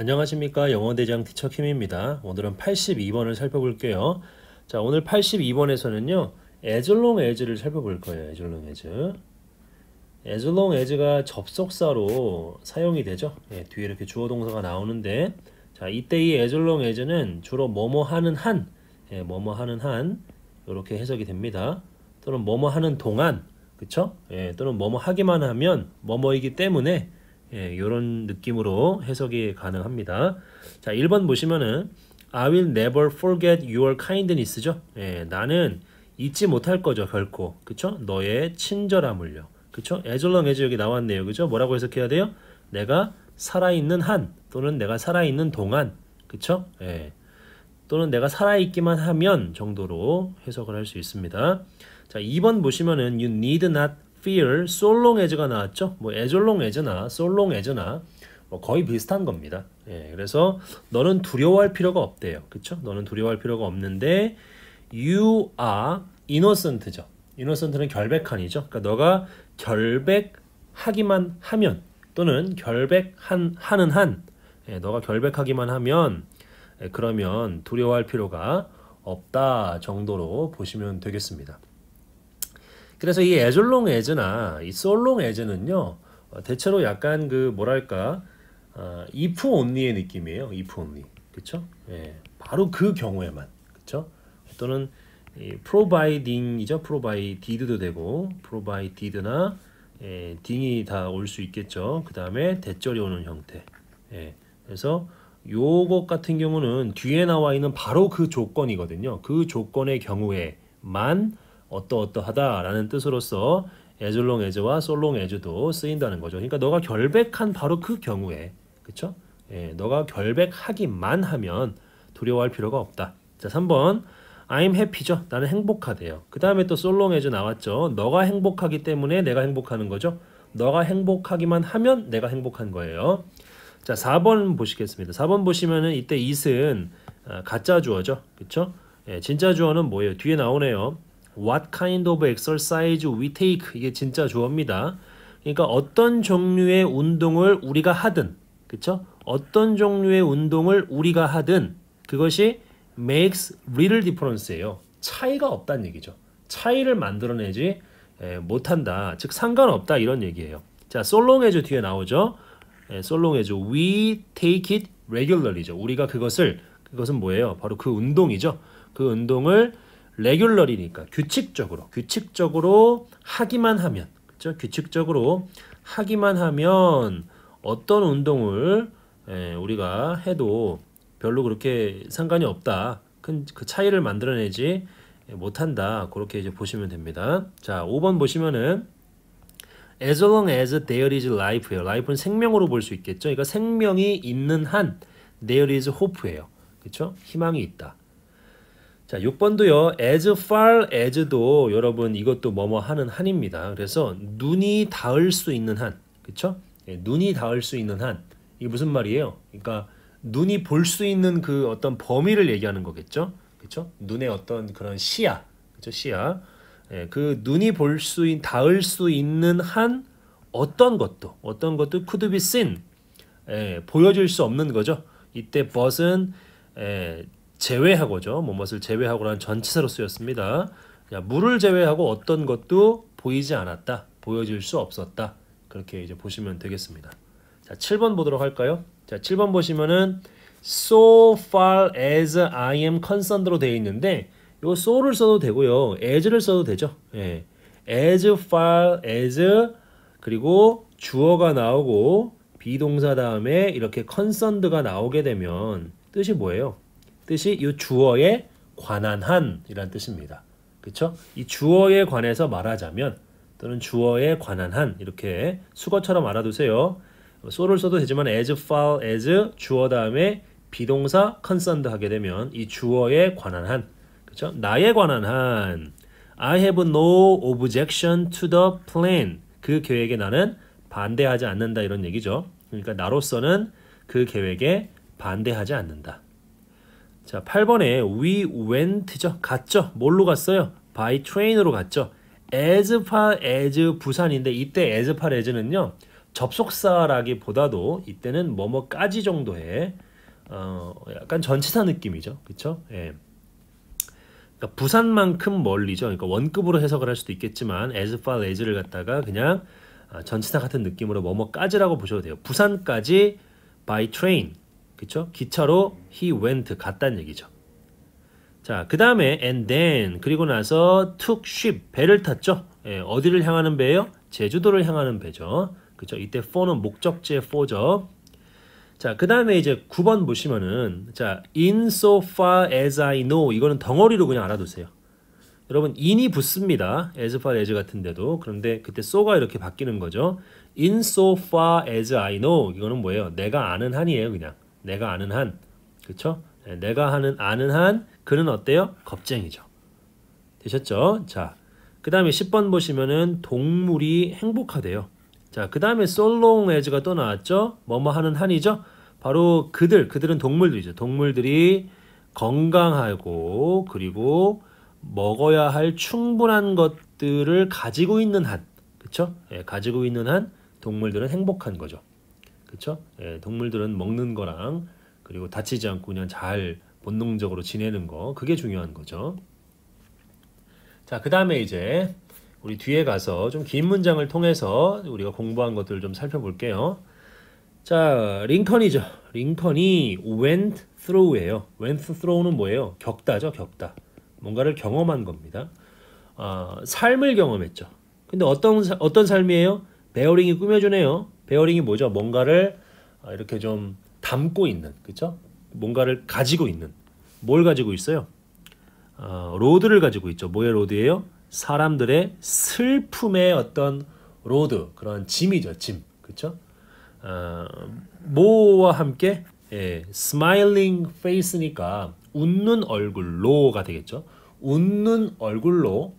안녕하십니까 영어대장 티처킴입니다. 오늘은 82번을 살펴볼게요. 자 오늘 82번에서는요 as long as를 살펴볼 거예요. as long as as long as가 접속사로 사용이 되죠. 예, 뒤에 이렇게 주어 동사가 나오는데 자 이때 이 as long as는 주로 뭐뭐 하는 한 예, 뭐뭐 하는 한 이렇게 해석이 됩니다. 또는 뭐뭐 하는 동안 그쵸? 예, 또는 뭐뭐 하기만 하면 뭐뭐이기 때문에 예, 이런 느낌으로 해석이 가능합니다. 자, 1번 보시면은 I will never forget your kindness죠. 예, 나는 잊지 못할 거죠, 결코. 그쵸? 너의 친절함을요. 그쵸? as long as 여기 나왔네요. 그죠? 뭐라고 해석해야 돼요? 내가 살아있는 한 또는 내가 살아있는 동안 그쵸? 예. 또는 내가 살아있기만 하면 정도로 해석을 할 수 있습니다. 자, 2번 보시면은 you need not fear, so l o 가 나왔죠. 뭐 a 졸롱 o 즈나솔 o l 즈나뭐 거의 비슷한 겁니다. 예, 그래서 너는 두려워할 필요가 없대요. 그쵸? 너는 두려워할 필요가 없는데 you are innocent죠. innocent는 결백한이죠. 그러니까 너가 결백하기만 하면 또는 결백한 하는 한 예, 너가 결백하기만 하면 예, 그러면 두려워할 필요가 없다 정도로 보시면 되겠습니다. 그래서 이애졸롱애즈나이 솔롱 애즈는요 어, 대체로 약간 그 뭐랄까 아, 이프 f o n 의 느낌이에요. 이프 o 니 그렇죠? 예, 바로 그 경우에만 그렇죠? 또는 이 p r o v i 이죠프로바이 i d e 도 되고 프로바이 i d e 나 예, 딩이 다 올 수 있겠죠. 그 다음에 대절이 오는 형태. 예, 그래서 요것 같은 경우는 뒤에 나와 있는 바로 그 조건이거든요. 그 조건의 경우에만 어떠어떠하다라는 뜻으로서 에졸롱 에즈와 솔롱 에즈도 쓰인다는 거죠. 그러니까 너가 결백한 바로 그 경우에 그렇죠? 예, 너가 결백하기만 하면 두려워할 필요가 없다. 자, 3번. I'm happy죠. 나는 행복하대요. 그 다음에 또 솔롱 에즈 나왔죠. 너가 행복하기 때문에 내가 행복하는 거죠. 너가 행복하기만 하면 내가 행복한 거예요. 자, 4번 보시겠습니다. 4번 보시면은 이때 이은 아, 가짜 주어죠. 그쵸? 예, 진짜 주어는 뭐예요? 뒤에 나오네요. What kind of exercise we take 이게 진짜 좋어입니다 그러니까 어떤 종류의 운동을 우리가 하든 그쵸? 어떤 종류의 운동을 우리가 하든 그것이 makes little difference예요. 차이가 없다는 얘기죠. 차이를 만들어내지 못한다. 즉 상관없다 이런 얘기예요. 자, 솔롱해주 s 뒤에 나오죠. 솔롱해주 so we take it regularly죠. 우리가 그것을 그것은 뭐예요? 바로 그 운동이죠. 그 운동을 레귤러리니까 규칙적으로 규칙적으로 하기만 하면 그렇죠? 규칙적으로 하기만 하면 어떤 운동을 예, 우리가 해도 별로 그렇게 상관이 없다. 큰 그 차이를 만들어내지 못한다. 그렇게 이제 보시면 됩니다. 자, 5번 보시면은 as long as there is life예요. life는 생명으로 볼 수 있겠죠. 그러니까 생명이 있는 한 there is hope예요. 그렇죠? 희망이 있다. 자, 6번도요. as far as도 여러분 이것도 뭐뭐 하는 한입니다. 그래서 눈이 닿을 수 있는 한. 그렇죠? 예, 눈이 닿을 수 있는 한. 이게 무슨 말이에요? 그러니까 눈이 볼 수 있는 그 어떤 범위를 얘기하는 거겠죠? 그렇죠? 눈의 어떤 그런 시야. 그렇죠? 시야. 예, 그 눈이 볼 수 있, 는 닿을 수 있는 한 어떤 것도 어떤 것도 could be seen. 예, 보여질 수 없는 거죠. 이때 but은 예, 제외하고죠. 뭐뭇을 제외하고라는 전치사로 쓰였습니다. 물을 제외하고 어떤 것도 보이지 않았다. 보여질 수 없었다. 그렇게 이제 보시면 되겠습니다. 자, 7번 보도록 할까요? 자, 7번 보시면은 so far as I am concerned로 되어 있는데 이거 so를 써도 되고요. as를 써도 되죠. 예. as far as 그리고 주어가 나오고 비동사 다음에 이렇게 concerned가 나오게 되면 뜻이 뭐예요? 뜻이 이 주어에 관한 한이란 뜻입니다. 그렇죠? 이 주어에 관해서 말하자면 또는 주어에 관한 한 이렇게 수거처럼 알아두세요. 소를 써도 되지만 as far as 주어 다음에 비동사 concerned 하게 되면 이 주어에 관한 한 그렇죠? 나에 관한 한 I have no objection to the plan. 그 계획에 나는 반대하지 않는다 이런 얘기죠. 그러니까 나로서는 그 계획에 반대하지 않는다. 자, 8번에 we went죠. 갔죠. 뭘로 갔어요? by train으로 갔죠. as far as 부산인데 이때 as far as는요. 접속사라기보다도 이때는 뭐뭐까지 정도의 어, 약간 전치사 느낌이죠. 그렇죠? 예. 그러니까 부산만큼 멀리죠. 그러니까 원급으로 해석을 할 수도 있겠지만 as far as를 갖다가 그냥 아, 전치사 같은 느낌으로 뭐뭐까지라고 보셔도 돼요. 부산까지 by train 그쵸? 기차로 he went 갔다는 얘기죠. 자, 그 다음에 and then 그리고 나서 took ship 배를 탔죠. 예, 어디를 향하는 배예요? 제주도를 향하는 배죠. 그쵸? 이때 for는 목적지의 for죠. 자, 그 다음에 이제 9번 보시면은 자, in so far as I know 이거는 덩어리로 그냥 알아두세요. 여러분 in이 붙습니다. as far as 같은데도 그런데 그때 so가 이렇게 바뀌는 거죠. in so far as I know 이거는 뭐예요? 내가 아는 한이에요 그냥. 내가 아는 한 그쵸? 네, 내가 하는 아는 한 그는 어때요? 겁쟁이죠. 되셨죠? 자, 그 다음에 10번 보시면은 동물이 행복하대요. 자, 그 다음에 솔롱 에즈가 또 나왔죠? 뭐뭐 하는 한이죠? 바로 그들, 그들은 동물들이죠. 동물들이 건강하고 그리고 먹어야 할 충분한 것들을 가지고 있는 한, 그쵸? 예, 가지고 있는 한 동물들은 행복한 거죠. 그렇죠? 예, 동물들은 먹는 거랑 그리고 다치지 않고 그냥 잘 본능적으로 지내는 거 그게 중요한 거죠. 자, 그 다음에 이제 우리 뒤에 가서 좀 긴 문장을 통해서 우리가 공부한 것들을 좀 살펴볼게요. 자, 링컨이죠. 링컨이 went through예요. went through는 뭐예요? 겪다죠, 겪다. 뭔가를 경험한 겁니다. 아, 삶을 경험했죠. 근데 어떤 어떤 삶이에요? 베어링이 꾸며주네요. 베어링이 뭐죠? 뭔가를 어, 이렇게 좀 담고 있는, 그쵸? 뭔가를 가지고 있는. 뭘 가지고 있어요? 어, 로드를 가지고 있죠. 뭐의 로드예요? 사람들의 슬픔의 어떤 로드, 그런 짐이죠. 짐, 그쵸? 어, 모와 함께 예, smiling face니까 웃는 얼굴로가 되겠죠. 웃는 얼굴로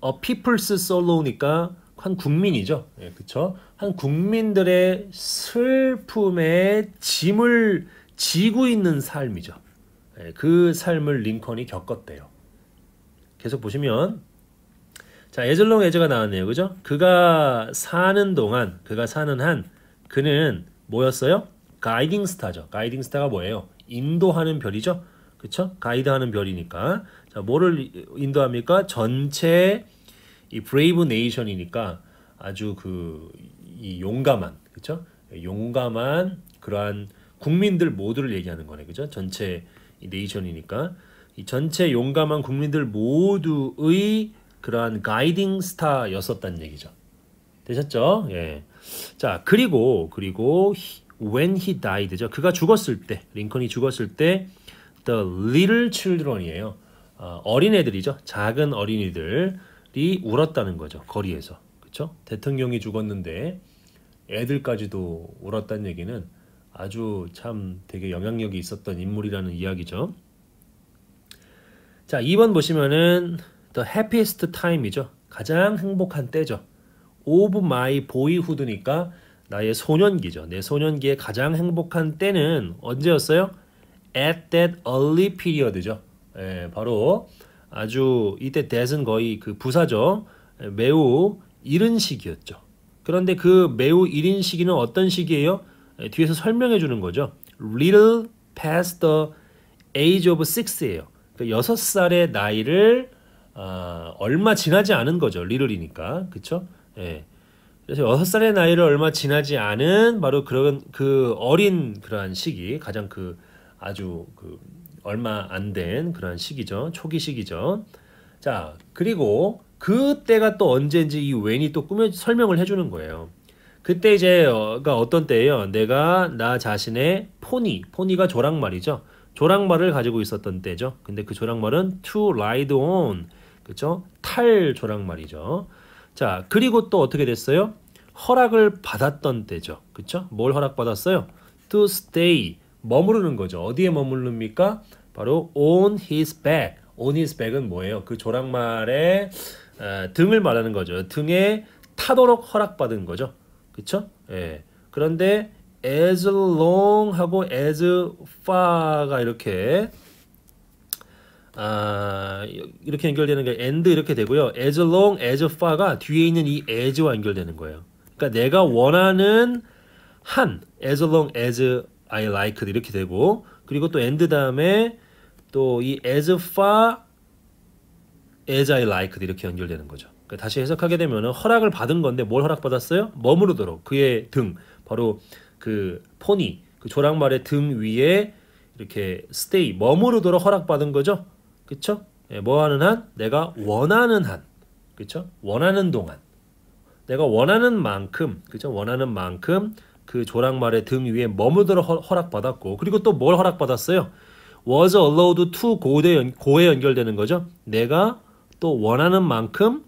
어, people's solo니까 한 국민이죠. 예, 그쵸? 한 국민들의 슬픔에 짐을 지고 있는 삶이죠. 예, 그 삶을 링컨이 겪었대요. 계속 보시면 자 에즐롱 에저가 나왔네요. 그죠? 그가 사는 동안 그가 사는 한 그는 뭐였어요? 가이딩 스타죠. 가이딩 스타가 뭐예요? 인도하는 별이죠. 그쵸? 가이드하는 별이니까 자 뭐를 인도합니까? 전체 이 브레이브 네이션이니까 아주 그 이 용감한 그죠 용감한 그러한 국민들 모두를 얘기하는 거네. 그죠? 전체 네이션이니까 이 전체 용감한 국민들 모두의 그러한 가이딩 스타였었다는 얘기죠. 되셨죠? 예. 자, 그리고 그리고 when he died죠. 그가 죽었을 때 링컨이 죽었을 때 the little children이에요. 어, 어린애들이죠. 작은 어린이들. 애들이 울었다는 거죠. 거리에서. 그렇죠? 대통령이 죽었는데 애들까지도 울었다는 얘기는 아주 참 되게 영향력이 있었던 인물이라는 이야기죠. 자, 2번 보시면은 The happiest time이죠. 가장 행복한 때죠. Of my boyhood니까 나의 소년기죠. 내 소년기에 가장 행복한 때는 언제였어요? At that early period죠. 예, 바로 아주 이때 대선 거의 그 부사죠. 매우 이른 시기였죠. 그런데 그 매우 이른 시기는 어떤 시기예요? 뒤에서 설명해 주는 거죠. little past the age of six예요. 그러니까 살의 나이를 어, 얼마 지나지 않은 거죠. little이니까. 그쵸? 예. 그래서 6살의 나이를 얼마 지나지 않은 바로 그런 그 어린 그러한 시기 가장 그 아주 그 얼마 안 된 그런 시기죠. 초기 시기죠. 자, 그리고 그때가 또 언제인지 이 웬이 또 꾸며 설명을 해주는 거예요. 그때 이제가 어, 어떤 때예요? 내가 나 자신의 포니, 포니가 조랑말이죠. 조랑말을 가지고 있었던 때죠. 근데 그 조랑말은 to ride on, 그렇죠? 탈 조랑말이죠. 자, 그리고 또 어떻게 됐어요? 허락을 받았던 때죠. 그렇죠? 뭘 허락받았어요? to stay, 머무르는 거죠. 어디에 머무릅니까? 바로 on his back. on his back은 뭐예요? 그 조랑말의 에, 어, 등을 말하는 거죠. 등에 타도록 허락받은 거죠. 그렇죠? 예. 그런데 as long 하고 as far가 이렇게 아, 이렇게 연결되는 게 and 이렇게 되고요. as long as far가 뒤에 있는 이 as와 연결되는 거예요. 그러니까 내가 원하는 한 as long as I liked 이렇게 되고 그리고 또 and 다음에 또 이 as far as I liked 이렇게 연결되는 거죠. 그러니까 다시 해석하게 되면 허락을 받은 건데 뭘 허락받았어요? 머무르도록 그의 등 바로 그 포니 그 조랑말의 등 위에 이렇게 stay 머무르도록 허락받은 거죠. 그쵸? 예, 뭐 하는 한 내가 원하는 한 그쵸? 원하는 동안 내가 원하는 만큼 그쵸? 원하는 만큼 그 조랑말의 등 위에 머무들어 허락받았고 그리고 또 뭘 허락받았어요? was allowed to 고대 연, 고에 연결되는 거죠. 내가 또 원하는 만큼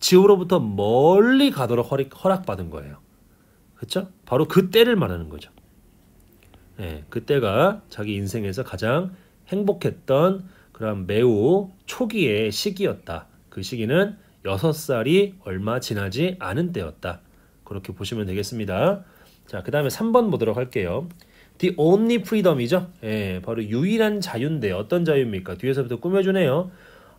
지구로부터 멀리 가도록 허락, 받은 거예요. 그렇죠? 바로 그 때를 말하는 거죠. 예, 그때가 자기 인생에서 가장 행복했던 그런 매우 초기의 시기였다. 그 시기는 6살이 얼마 지나지 않은 때였다. 그렇게 보시면 되겠습니다. 자, 그 다음에 3번 보도록 할게요. The only freedom이죠. 예, 바로 유일한 자유인데 어떤 자유입니까? 뒤에서부터 꾸며주네요.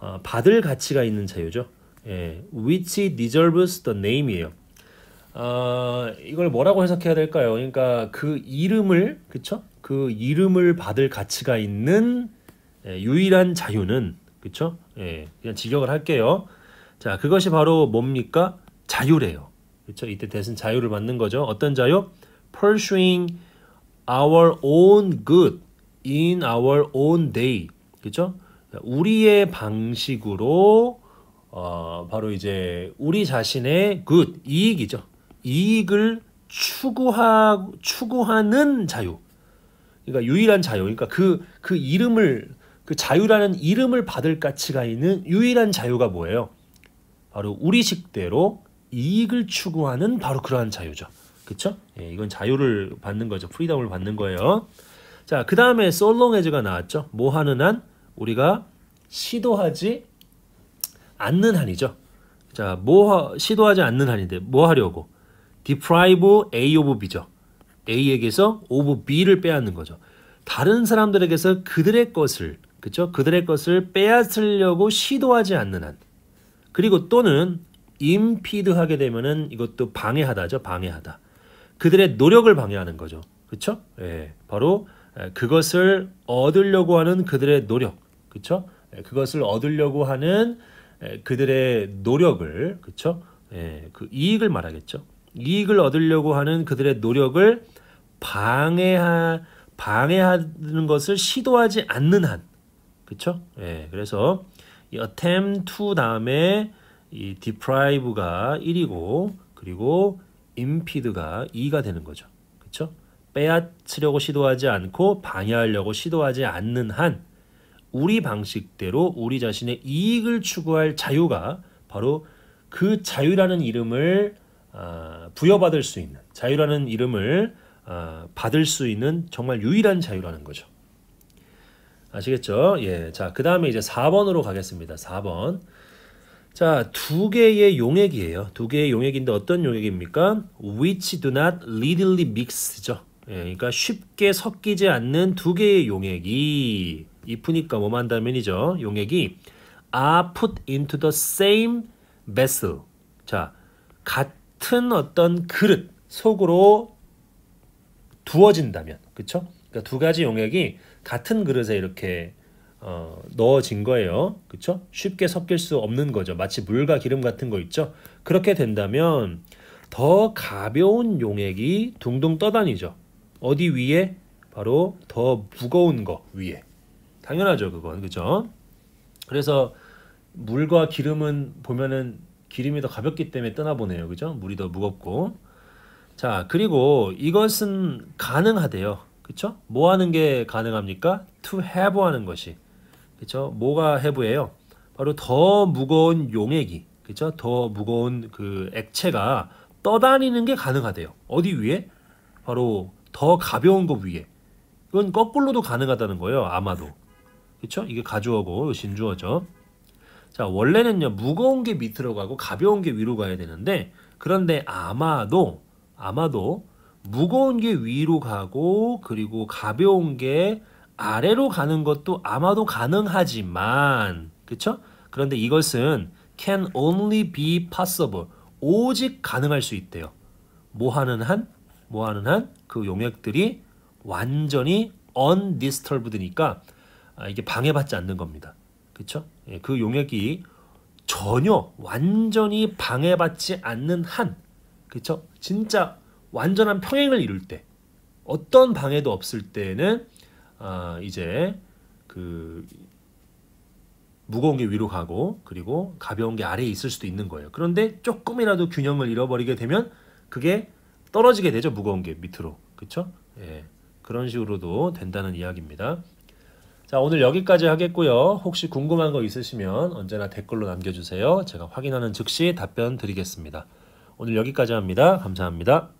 아, 받을 가치가 있는 자유죠. 예, which deserves the name이에요. 아, 이걸 뭐라고 해석해야 될까요? 그러니까 그 이름을, 그쵸? 그 이름을 받을 가치가 있는 예, 유일한 자유는, 그쵸? 예, 그냥 직역을 할게요. 자, 그것이 바로 뭡니까? 자유래요. 그렇죠? 이때 대신 자유를 받는 거죠. 어떤 자유? Pursuing our own good in our own day. 그렇죠? 그러니까 우리의 방식으로 어, 바로 이제 우리 자신의 good 이익이죠. 이익을 추구하 추구하는 자유. 그러니까 유일한 자유. 그러니까 그그 그 이름을 그 자유라는 이름을 받을 가치가 있는 유일한 자유가 뭐예요? 바로 우리 식대로 이익을 추구하는 바로 그러한 자유죠. 그쵸? 예, 이건 자유를 받는 거죠. 프리덤을 받는 거예요. 자, 그 다음에 솔롱에즈가 나왔죠. 뭐 하는 한 우리가 시도하지 않는 한이죠. 자, 뭐 하, 시도하지 않는 한인데 뭐 하려고? deprive A of B죠. A에게서 of B를 빼앗는 거죠. 다른 사람들에게서 그들의 것을 그쵸? 그들의 것을 빼앗으려고 시도하지 않는 한. 그리고 또는 임피드하게 되면은 이것도 방해하다죠. 방해하다. 그들의 노력을 방해하는 거죠. 그렇죠? 예. 바로 그것을 얻으려고 하는 그들의 노력. 그렇죠? 그것을 얻으려고 하는 그들의 노력을 그렇죠? 예. 그 이익을 말하겠죠. 이익을 얻으려고 하는 그들의 노력을 방해하 방해하는 것을 시도하지 않는 한. 그렇죠? 예. 그래서 이 attempt to 다음에 이 deprive가 1이고 그리고 imped가 2가 되는 거죠. 그렇죠? 빼앗으려고 시도하지 않고 방해하려고 시도하지 않는 한 우리 방식대로 우리 자신의 이익을 추구할 자유가 바로 그 자유라는 이름을 아, 부여받을 수 있는 자유라는 이름을 아, 받을 수 있는 정말 유일한 자유라는 거죠. 아시겠죠? 예. 자, 그 다음에 이제 4번으로 가겠습니다. 4번. 자, 두 개의 용액이에요. 두 개의 용액인데 어떤 용액입니까? Which do not readily mix죠. 예, 그러니까 쉽게 섞이지 않는 두 개의 용액이 이프니까 뭐만 다면이죠 용액이 are put into the same vessel. 자, 같은 어떤 그릇 속으로 두어진다면, 그렇 그러니까 두 가지 용액이 같은 그릇에 이렇게 어, 넣어진 거예요. 그렇 쉽게 섞일 수 없는 거죠. 마치 물과 기름 같은 거 있죠. 그렇게 된다면 더 가벼운 용액이 둥둥 떠다니죠. 어디 위에? 바로 더 무거운 거 위에. 당연하죠, 그건. 그죠? 그래서 물과 기름은 보면은 기름이 더 가볍기 때문에 떠나보네요. 그죠? 물이 더 무겁고. 자, 그리고 이것은 가능하대요. 그쵸? 뭐 하는 게 가능합니까? to have 하는 것이. 그렇죠? 뭐가 해부예요? 바로 더 무거운 용액이 그렇죠? 더 무거운 그 액체가 떠다니는 게 가능하대요. 어디 위에? 바로 더 가벼운 거 위에. 이건 거꾸로도 가능하다는 거예요. 아마도. 그렇죠? 이게 가주어고 신주어죠. 자, 원래는요. 무거운 게 밑으로 가고 가벼운 게 위로 가야 되는데 그런데 아마도 아마도 무거운 게 위로 가고 그리고 가벼운 게 아래로 가는 것도 아마도 가능하지만 그렇죠 그런데 이것은 can only be possible 오직 가능할 수 있대요 뭐 하는 한? 뭐 하는 한? 그 용액들이 완전히 undisturbed니까 아, 이게 방해받지 않는 겁니다 그쵸? 렇그 예, 용액이 전혀 완전히 방해받지 않는 한그렇죠 진짜 완전한 평행을 이룰 때 어떤 방해도 없을 때는 아, 이제 그 무거운 게 위로 가고 그리고 가벼운 게 아래에 있을 수도 있는 거예요. 그런데 조금이라도 균형을 잃어버리게 되면 그게 떨어지게 되죠. 무거운 게 밑으로. 그렇죠? 예. 그런 식으로도 된다는 이야기입니다. 자, 오늘 여기까지 하겠고요. 혹시 궁금한 거 있으시면 언제나 댓글로 남겨 주세요. 제가 확인하는 즉시 답변 드리겠습니다. 오늘 여기까지 합니다. 감사합니다.